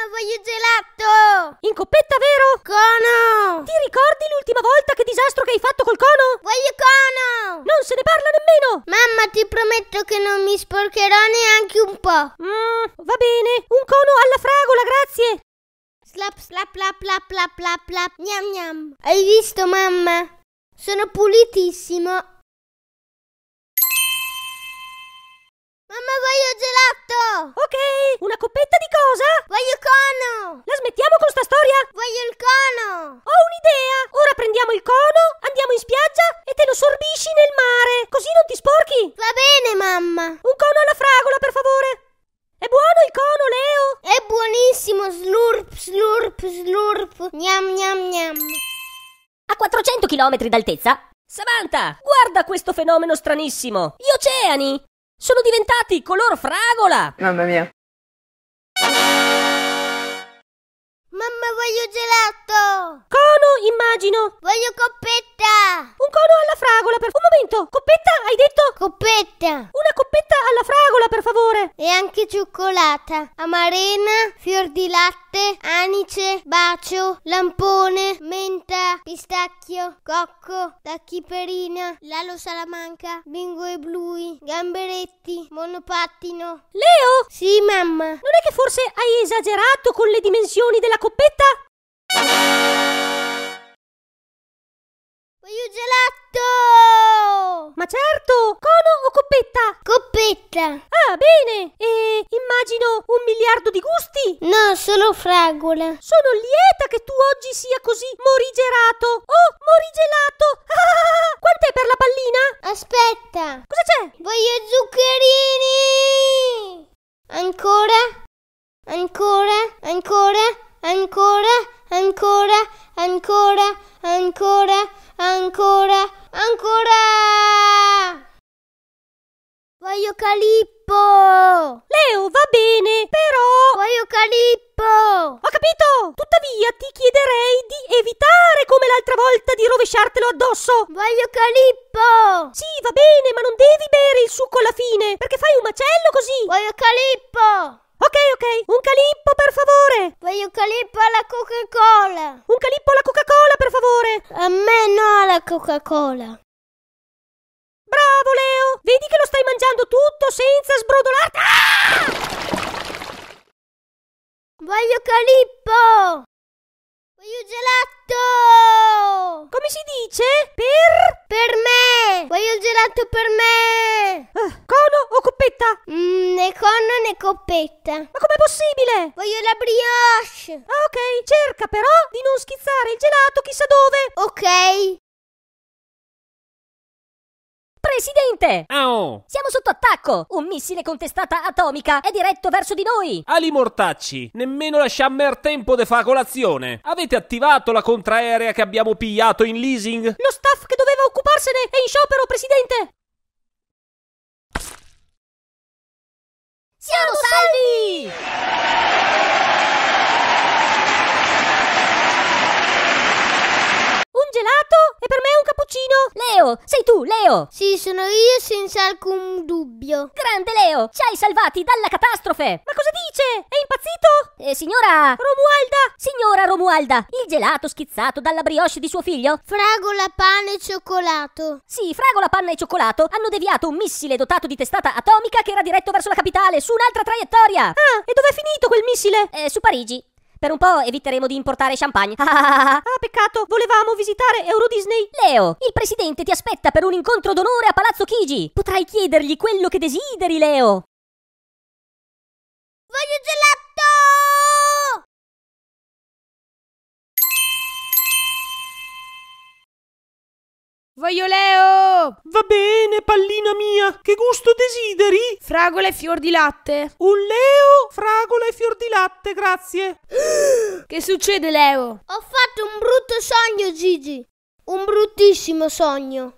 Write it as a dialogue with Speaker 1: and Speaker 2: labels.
Speaker 1: Mamma, voglio gelato! In coppetta, vero? Cono! Ti ricordi l'ultima volta che disastro che hai fatto col cono? Voglio cono! Non se ne parla nemmeno! Mamma, ti prometto che non mi sporcherò neanche un po'. Mm, va bene, un cono alla fragola, grazie! Slap, slap, slap, slap, slap, slap, slap, gnam gnam. Hai visto, mamma? Sono pulitissimo. Mamma, voglio gelato! Ok, una coppetta mettiamo con sta storia? Voglio il cono! Ho un'idea! Ora prendiamo il cono, andiamo in spiaggia e te lo sorbisci nel mare, così non ti sporchi! Va bene, mamma! Un cono alla fragola, per favore! È buono il cono, Leo? È buonissimo, slurp, slurp, slurp, gnam gnam gnam! A 400 km d'altezza? Samantha, guarda questo fenomeno stranissimo! Gli oceani sono diventati color fragola! Mamma mia! gelato! Cono, immagino! Voglio coppetta! Un cono alla fragola, per un momento! Coppetta, hai detto? Coppetta! Una coppetta alla fragola, per favore! E anche cioccolata, amarena, fior di latte, anice, bacio, lampone, menta, pistacchio, cocco, tacchiperina, lalo salamanca, bingo e blui, gamberetti, monopattino. Leo! Sì, mamma! Non è che forse hai esagerato con le dimensioni della coppetta? Voglio gelato! Ma certo! Cono o coppetta? Coppetta! Ah, bene! E immagino un miliardo di gusti? No, solo fragole. Sono lieta che tu oggi sia così morigerato! Oh, morigelato! Ah, quant'è per la pallina? Aspetta! Cosa c'è? Voglio zuccherini! Ancora? Ancora? Ancora? Ancora? ancora, ancora, ancora, ancora, ancora. Voglio Calippo! Leo, va bene, però... Voglio Calippo! Ho capito! Tuttavia ti chiederei di evitare come l'altra volta di rovesciartelo addosso! Voglio Calippo! Sì, va bene, ma non devi bere il succo alla fine, perché fai un macello così! Voglio Calippo! Ok, ok, un calippo per favore! Voglio un calippo alla Coca-Cola! Un calippo alla Coca-Cola per favore! A me no alla Coca-Cola! Bravo Leo! Vedi che lo stai mangiando tutto senza sbrodolarti! Ah! Voglio calippo! Voglio il gelato! Come si dice? Per? Per me! Voglio il gelato per me! Eh, cono o coppetta? Mm, né cono né coppetta. Ma com'è possibile? Voglio la brioche! Ah, ok, cerca però di non schizzare il gelato chissà dove! Ok! Presidente! Ah, oh. Siamo sotto attacco! Un missile con testata atomica è diretto verso di noi! Ali mortacci, nemmeno la Shammer tempo de fa colazione! Avete attivato la contraerea che abbiamo pigliato in leasing? Lo staff che doveva occuparsene è in sciopero, Presidente! Siamo, Siamo salvi! salvi! Sei tu, Leo! Sì, sono io senza alcun dubbio. Grande Leo! Ci hai salvati dalla catastrofe! Ma cosa dice? È impazzito? Eh, signora... Romualda! Signora Romualda! Il gelato schizzato dalla brioche di suo figlio? Fragola, pane e cioccolato. Sì, fragola, panna e cioccolato hanno deviato un missile dotato di testata atomica che era diretto verso la capitale, su un'altra traiettoria! Ah, e dov'è finito quel missile? Eh, su Parigi. Per un po' eviteremo di importare champagne. Ah, ah, ah, ah, peccato, volevamo visitare Euro Disney. Leo, il presidente ti aspetta per un incontro d'onore a Palazzo Chigi. Potrai chiedergli quello che desideri, Leo. Voglio Leo! Va bene, pallina mia! Che gusto desideri? Fragole e fior di latte. Un Leo, fragole e fior di latte, grazie. che succede, Leo? Ho fatto un brutto sogno, Gigi. Un bruttissimo sogno.